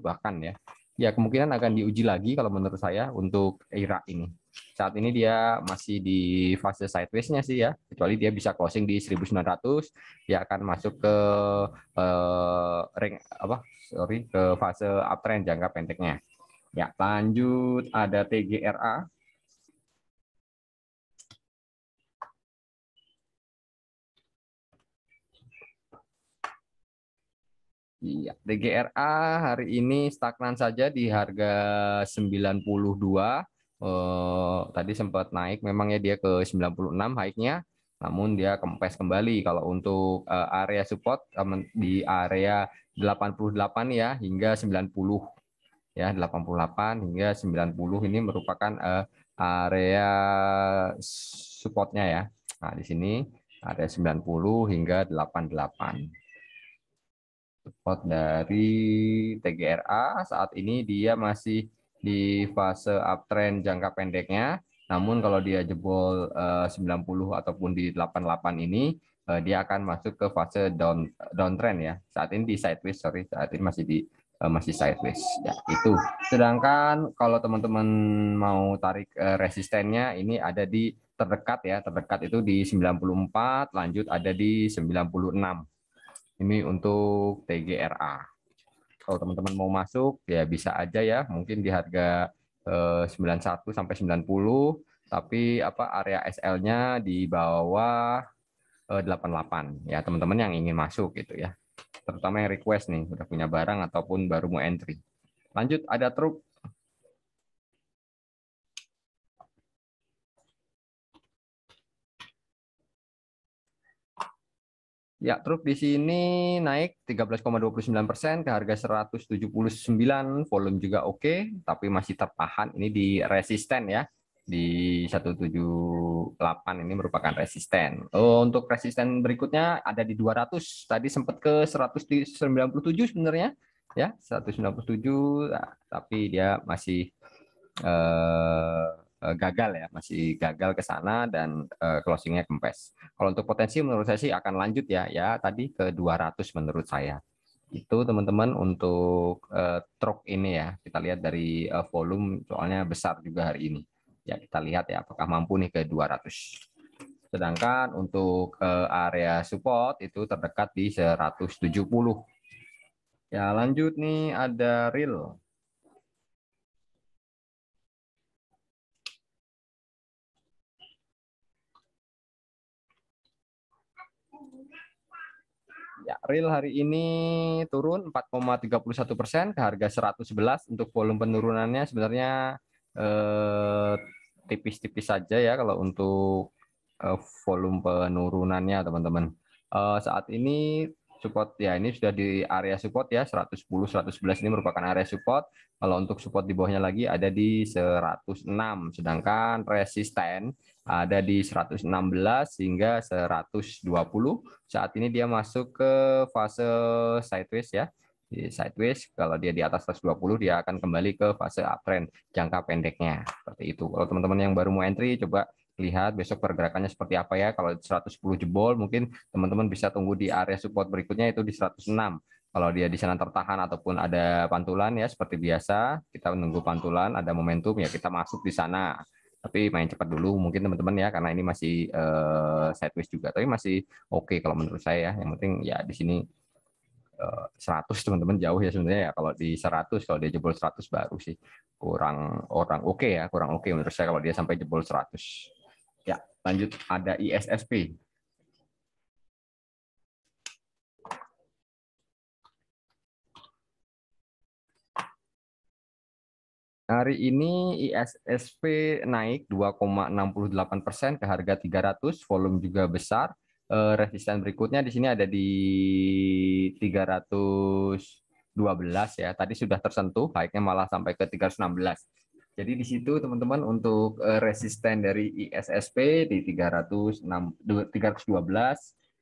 bahkan ya ya kemungkinan akan diuji lagi kalau menurut saya untuk era ini. Saat ini dia masih di fase sideways-nya sih ya, kecuali dia bisa closing di 1900, dia akan masuk ke eh, ring apa? Sorry, ke fase uptrend jangka pendeknya. Ya, lanjut ada TGRA Iya, DGRA hari ini stagnan saja di harga 92. Eh, tadi sempat naik Memang ya dia ke 96 high-nya, namun dia kempes kembali. Kalau untuk eh, area support eh, di area 88 ya hingga 90. Ya, 88 hingga 90 ini merupakan eh, area supportnya ya. Nah, di sini ada 90 hingga 88 support dari TGRA saat ini dia masih di fase uptrend jangka pendeknya. Namun kalau dia jebol 90 eh, ataupun di 88 ini eh, dia akan masuk ke fase down downtrend ya. Saat ini di sideways, sorry, saat ini masih di eh, masih sideways. Ya, itu. Sedangkan kalau teman-teman mau tarik resistennya ini ada di terdekat ya, terdekat itu di 94, lanjut ada di 96. Ini untuk TGRA. Kalau teman-teman mau masuk ya bisa aja ya, mungkin di harga eh, 91 sampai 90, tapi apa area SL-nya di bawah eh, 88 ya teman-teman yang ingin masuk gitu ya. Terutama yang request nih, udah punya barang ataupun baru mau entry. Lanjut ada truk Ya, truk di sini naik 13,29 persen ke harga 179, volume juga oke, okay, tapi masih tertahan. Ini di resisten ya, di 178 ini merupakan resisten. Oh, untuk resisten berikutnya ada di 200, tadi sempat ke 197 sebenarnya, ya 197, tapi dia masih eh, Eh, gagal ya, masih gagal ke sana dan eh, closingnya kempes. Kalau untuk potensi menurut saya sih akan lanjut ya, ya tadi ke 200 menurut saya. Itu teman-teman untuk eh, truk ini ya, kita lihat dari volume soalnya besar juga hari ini. Ya kita lihat ya apakah mampu nih ke 200. Sedangkan untuk area support itu terdekat di 170. Ya lanjut nih ada real Ya, Real hari ini turun 4,31 persen ke harga 111 untuk volume penurunannya sebenarnya tipis eh, tipis-tipis saja ya kalau untuk eh, volume penurunannya teman-teman. Eh, saat ini support ya ini sudah di area support ya 110 111 ini merupakan area support. Kalau untuk support di bawahnya lagi ada di 106 sedangkan resisten ada di 116 hingga 120. Saat ini dia masuk ke fase sideways ya. Di sideways kalau dia di atas 120 dia akan kembali ke fase uptrend jangka pendeknya. Seperti itu. Kalau teman-teman yang baru mau entry coba lihat besok pergerakannya seperti apa ya. Kalau 110 jebol mungkin teman-teman bisa tunggu di area support berikutnya itu di 106. Kalau dia di sana tertahan ataupun ada pantulan ya seperti biasa kita menunggu pantulan ada momentum ya kita masuk di sana tapi main cepat dulu mungkin teman-teman ya karena ini masih uh, eh, sideways juga tapi masih oke okay kalau menurut saya ya yang penting ya di sini uh, eh, 100 teman-teman jauh ya sebenarnya ya kalau di 100 kalau dia jebol 100 baru sih kurang orang oke okay ya kurang oke okay menurut saya kalau dia sampai jebol 100 ya lanjut ada ISSP Hari ini ISSP naik 2,68 persen ke harga 300, volume juga besar. Eh, resisten berikutnya di sini ada di 312 ya. Tadi sudah tersentuh, baiknya malah sampai ke 316. Jadi di situ teman-teman untuk eh, resisten dari ISSP di 300, 312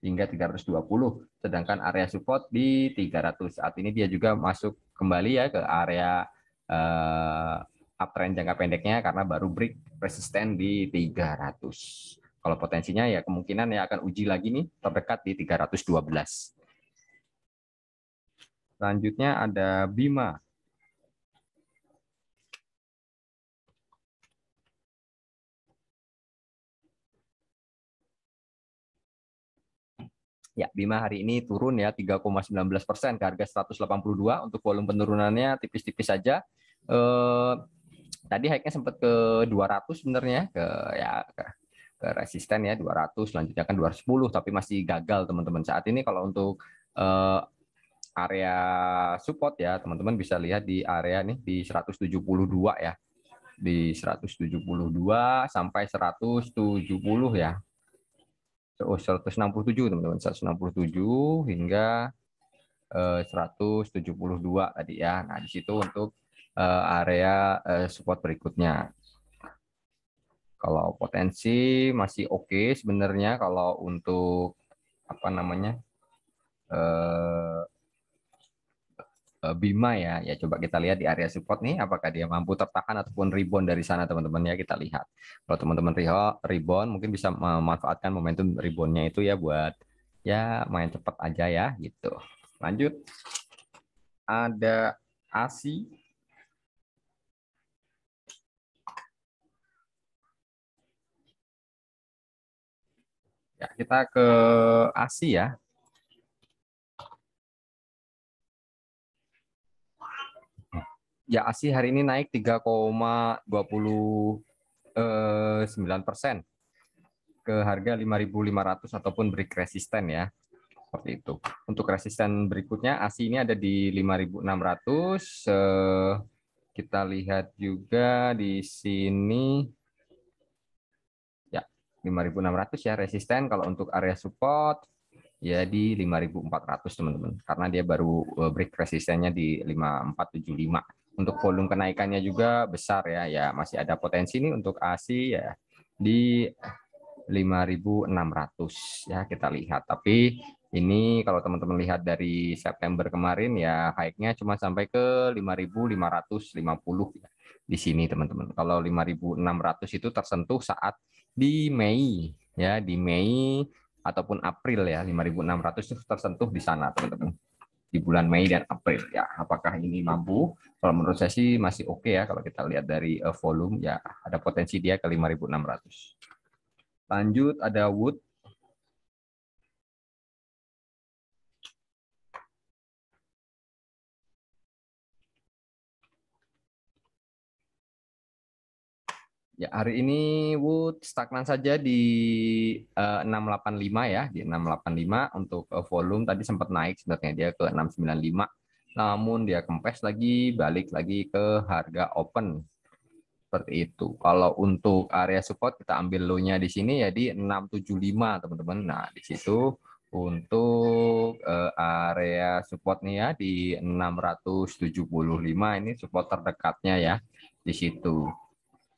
hingga 320, sedangkan area support di 300. Saat ini dia juga masuk kembali ya ke area uh, uptrend jangka pendeknya karena baru break resisten di 300. Kalau potensinya ya kemungkinan ya akan uji lagi nih terdekat di 312. Selanjutnya ada Bima Ya, Bima hari ini turun ya 3,19 persen ke harga 182 untuk volume penurunannya tipis-tipis saja. Eh, tadi high sempat ke 200 sebenarnya ke ya ke, ke resisten ya 200 selanjutnya kan 210 tapi masih gagal teman-teman saat ini kalau untuk eh, area support ya teman-teman bisa lihat di area nih di 172 ya di 172 sampai 170 ya oh 167 teman-teman 167 hingga 172 eh, tadi ya. Nah di situ untuk eh, area eh, support berikutnya. Kalau potensi masih oke okay sebenarnya kalau untuk apa namanya eh, Eh, Bima ya. Ya coba kita lihat di area support nih apakah dia mampu tertahan ataupun rebound dari sana teman-teman ya kita lihat. Kalau teman-teman rebound mungkin bisa memanfaatkan momentum reboundnya itu ya buat ya main cepat aja ya gitu. Lanjut. Ada ASI Ya, kita ke ASI ya. ya ASI hari ini naik 3,29 eh, persen ke harga 5.500 ataupun break resisten ya seperti itu. Untuk resisten berikutnya ASI ini ada di 5.600. Eh, kita lihat juga di sini ya 5.600 ya resisten kalau untuk area support ya di 5.400 teman-teman karena dia baru eh, break resistennya di 5475 untuk volume kenaikannya juga besar ya, ya masih ada potensi nih untuk ASI ya di 5.600 ya kita lihat. Tapi ini kalau teman-teman lihat dari September kemarin ya high-nya cuma sampai ke 5.550 ya di sini teman-teman. Kalau 5.600 itu tersentuh saat di Mei ya, di Mei ataupun April ya 5.600 itu tersentuh di sana teman-teman di bulan Mei dan April ya. Apakah ini mampu? Kalau menurut saya sih masih oke okay ya kalau kita lihat dari eh, volume ya ada potensi dia ke 5.600. Lanjut ada Wood Ya, hari ini Wood stagnan saja di uh, eh, 685 ya, di 685 untuk uh, volume tadi sempat naik sebenarnya dia ke 695. Namun dia kempes lagi, balik lagi ke harga open. Seperti itu. Kalau untuk area support kita ambil low-nya di sini ya di 675, teman-teman. Nah, di situ untuk uh, area support nih ya di 675 ini support terdekatnya ya di situ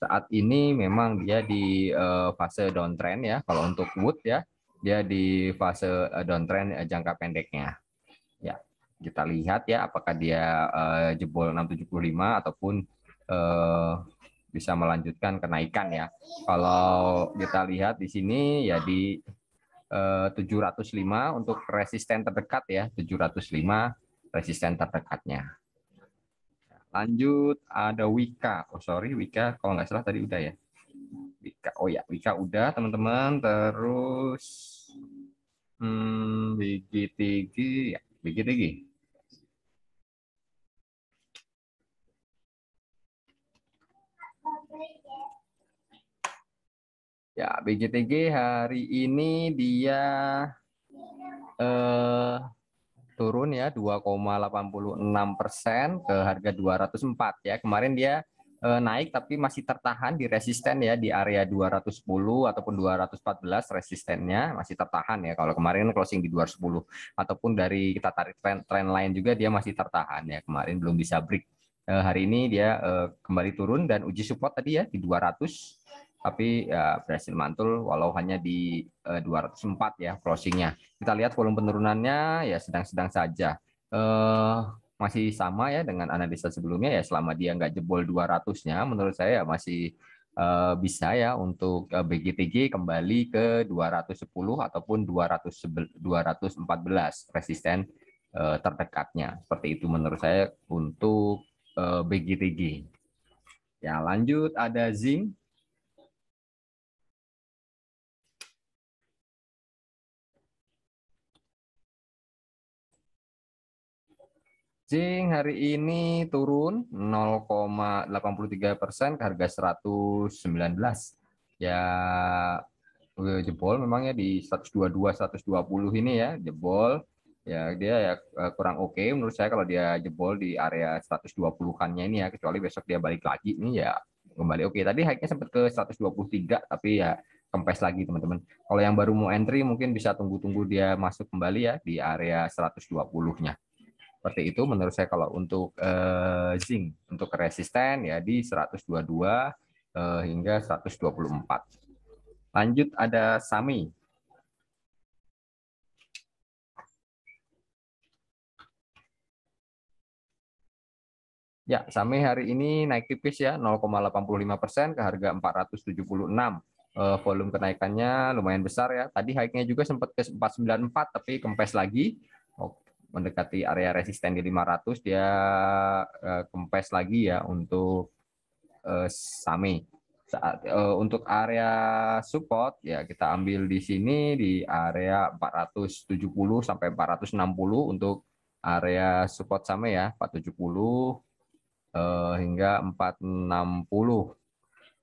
saat ini memang dia di eh, fase downtrend ya. Kalau untuk wood ya, dia di fase eh, downtrend eh, jangka pendeknya. Ya, kita lihat ya apakah dia uh, jebol 675 ataupun bisa melanjutkan kenaikan ya. Kalau kita lihat di sini ya di uh, 705 untuk resisten terdekat ya, 705 resisten terdekatnya. Lanjut ada Wika. Oh sorry Wika, kalau nggak salah tadi udah ya. Wika, oh ya Wika udah teman-teman. Terus hmm, BGTG ya BGTG. Ya, BGTG hari ini dia eh, turun ya 2,86 persen ke harga 204 ya. Kemarin dia eh, naik tapi masih tertahan di resisten ya di area 210 ataupun 214 resistennya masih tertahan ya. Kalau kemarin kan closing di 210 ataupun dari kita tarik tren trend lain juga dia masih tertahan ya. Kemarin belum bisa break. Eh, hari ini dia eh, kembali turun dan uji support tadi ya di 200 tapi ya, berhasil mantul walau hanya di eh, 204 ya crossingnya Kita lihat volume penurunannya ya sedang-sedang saja. Eh, masih sama ya dengan analisa sebelumnya ya selama dia nggak jebol 200-nya menurut saya ya masih eh, bisa ya untuk eh, BGTG kembali ke 210 ataupun 200 214 resisten eh, terdekatnya. Seperti itu menurut saya untuk eh, BGTG. Ya, lanjut ada zinc. Jing hari ini turun 0,83 persen ke harga 119. Ya eh, jebol memang ya di 122 120 ini ya jebol ya dia ya eh, kurang oke okay menurut saya kalau dia jebol di area 120-kannya ini ya kecuali besok dia balik lagi ini ya kembali oke okay. tadi high-nya sempat ke 123 tapi ya kempes lagi teman-teman kalau yang baru mau entry mungkin bisa tunggu-tunggu dia masuk kembali ya di area 120-nya seperti itu menurut saya kalau untuk uh, zinc untuk resisten ya di 122 uh, eh, hingga 124. Lanjut ada Sami. Ya, Sami hari ini naik tipis ya 0,85 ke harga 476. Uh, eh, volume kenaikannya lumayan besar ya. Tadi high-nya juga sempat ke 494 tapi kempes lagi. Oke mendekati area resisten di 500 dia eh, kempes lagi ya untuk uh, eh, Sami. Saat uh, untuk area support ya kita ambil di sini di area 470 sampai 460 untuk area support sama ya 470 uh, hingga 460.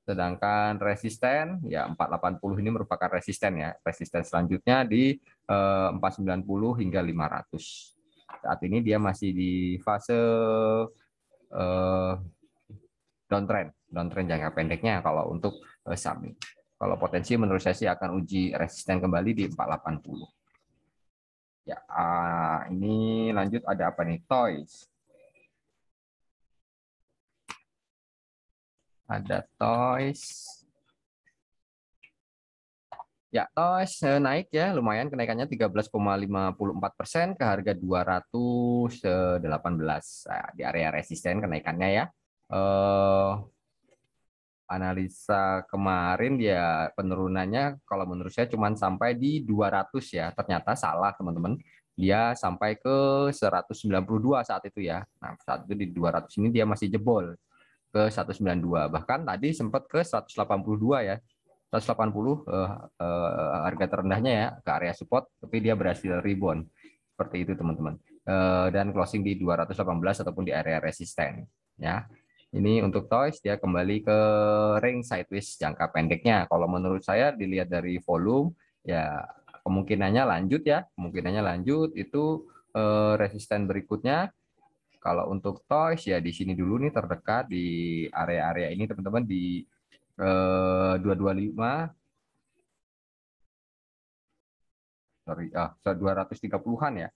Sedangkan resisten ya 480 ini merupakan resisten ya. Resisten selanjutnya di eh, 490 hingga 500 saat ini dia masih di fase uh, downtrend, downtrend jangka pendeknya kalau untuk eh, saham ini. Kalau potensi menurut saya sih akan uji resisten kembali di 480. Ya, uh, ini lanjut ada apa nih? Toys. Ada toys. Ya, tos eh, naik ya, lumayan kenaikannya 13,54 persen ke harga 218 nah, di area resisten kenaikannya ya. Eh, analisa kemarin dia penurunannya kalau menurut saya cuma sampai di 200 ya. Ternyata salah teman-teman. Dia sampai ke 192 saat itu ya. Nah, saat itu di 200 ini dia masih jebol ke 192. Bahkan tadi sempat ke 182 ya 180 eh, eh, harga terendahnya ya ke area support, tapi dia berhasil rebound. Seperti itu teman-teman. eh, dan closing di 218 ataupun di area resisten. Ya, ini untuk toys dia kembali ke ring sideways jangka pendeknya. Kalau menurut saya dilihat dari volume ya kemungkinannya lanjut ya, kemungkinannya lanjut itu eh, resisten berikutnya kalau untuk toys ya di sini dulu nih terdekat di area-area ini teman-teman di 225 eh, sorry ah 230-an ya.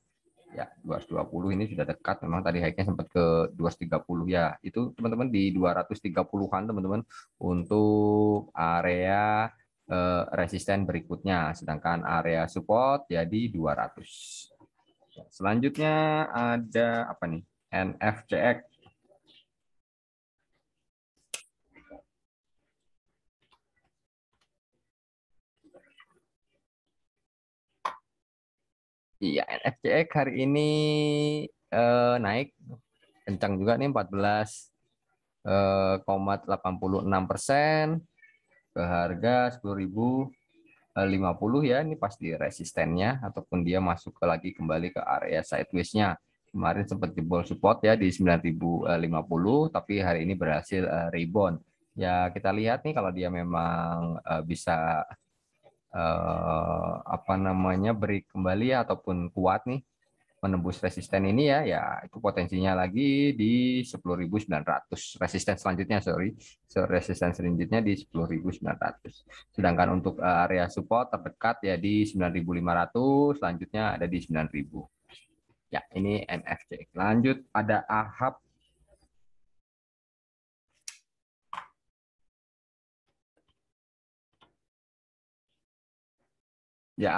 Ya, 220 ini sudah dekat memang tadi high sempat ke 230 ya. Itu teman-teman di 230-an teman-teman untuk area eh, resisten berikutnya sedangkan area support jadi ya 200. Selanjutnya ada apa nih? NFCX Iya, NFTX hari ini uh, naik kencang juga nih 14,86 86% eh, persen ke harga 10.050 ya ini pasti resistennya ataupun dia masuk ke lagi kembali ke area sideways-nya. Kemarin sempat jebol support ya di 9.050 eh, tapi hari ini berhasil rebound. Ya kita lihat nih kalau dia memang bisa eh, apa namanya beri kembali ya, ataupun kuat nih menembus resisten ini ya, ya itu potensinya lagi di 10.900. Resisten selanjutnya, sorry, so, resisten selanjutnya di 10.900. Sedangkan untuk eh, area support terdekat ya di 9.500, selanjutnya ada di 9.000. Ya, ini MFC. Lanjut ada AHAB Ya,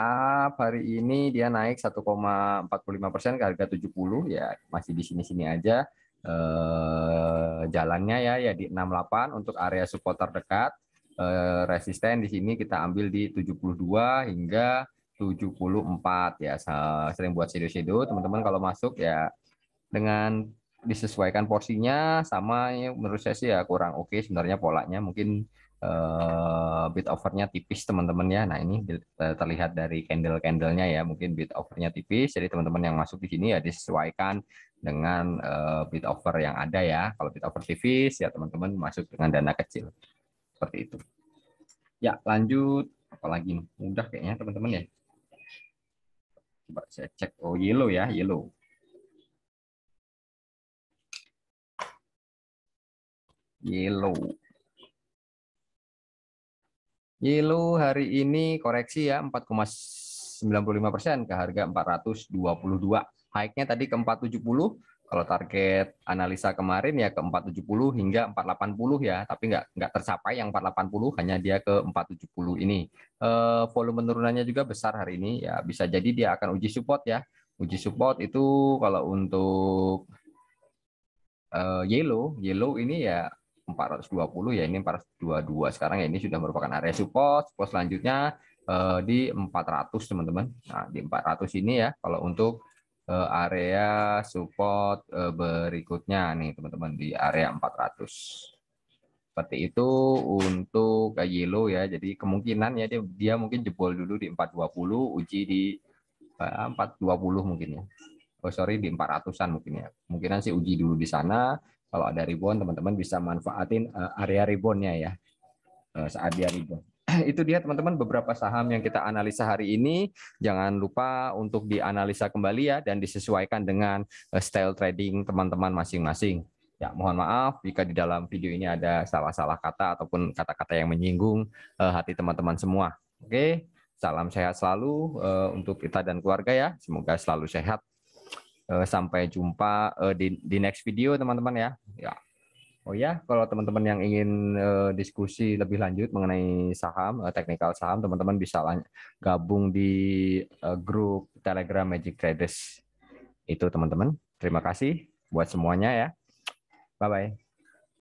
hari ini dia naik 1,45 persen ke harga 70 ya masih di sini-sini aja. e, jalannya ya ya di 68 untuk area support terdekat. E, eh, resisten di sini kita ambil di 72 hingga 74 ya. Sering buat shadow-shadow teman-teman kalau masuk ya dengan disesuaikan porsinya sama ya menurut saya sih ya kurang oke okay sebenarnya polanya mungkin uh, bit overnya tipis teman-teman ya. Nah ini eh, terlihat dari candle-candlenya ya, mungkin bit overnya tipis. Jadi teman-teman yang masuk di sini ya disesuaikan dengan uh, bit over yang ada ya. Kalau bit over tipis ya teman-teman masuk dengan dana kecil seperti itu. Ya lanjut apalagi mudah kayaknya teman-teman ya. Coba saya cek oh yellow ya yellow. Yellow. Yellow hari ini koreksi ya 4,95 persen ke harga 422. High-nya tadi ke 470. Kalau target analisa kemarin ya ke 470 hingga 480 ya, tapi nggak nggak tercapai yang 480 hanya dia ke 470 ini. E, volume penurunannya juga besar hari ini ya, bisa jadi dia akan uji support ya. Uji support itu kalau untuk e, eh, yellow, yellow ini ya 420 ya ini 422 sekarang ya ini sudah merupakan area support support selanjutnya uh, di 400 teman-teman nah di 400 ini ya kalau untuk uh, area support uh, berikutnya nih teman-teman di area 400 seperti itu untuk yellow ya jadi kemungkinan ya dia, dia mungkin jebol dulu di 420 uji di 420 mungkin ya oh sorry di 400an mungkin ya kemungkinan sih uji dulu di sana kalau ada ribbon, teman-teman bisa manfaatin eh, area ribbonnya ya eh, saat dia ribbon. [clears throat] Itu dia teman-teman beberapa saham yang kita analisa hari ini. Jangan lupa untuk dianalisa kembali ya dan disesuaikan dengan eh, style trading teman-teman masing-masing. Ya, mohon maaf jika di dalam video ini ada salah-salah kata ataupun kata-kata yang menyinggung hati teman-teman semua. Oke, salam sehat selalu untuk kita dan keluarga ya. Semoga selalu sehat Eh, sampai jumpa eh, di, di next video teman-teman ya. Ya. Oh ya, kalau teman-teman yang ingin uh, diskusi lebih lanjut mengenai saham, uh, teknikal saham, teman-teman bisa gabung di uh, grup Telegram Magic Traders. Itu teman-teman. Terima kasih buat semuanya ya. Bye bye.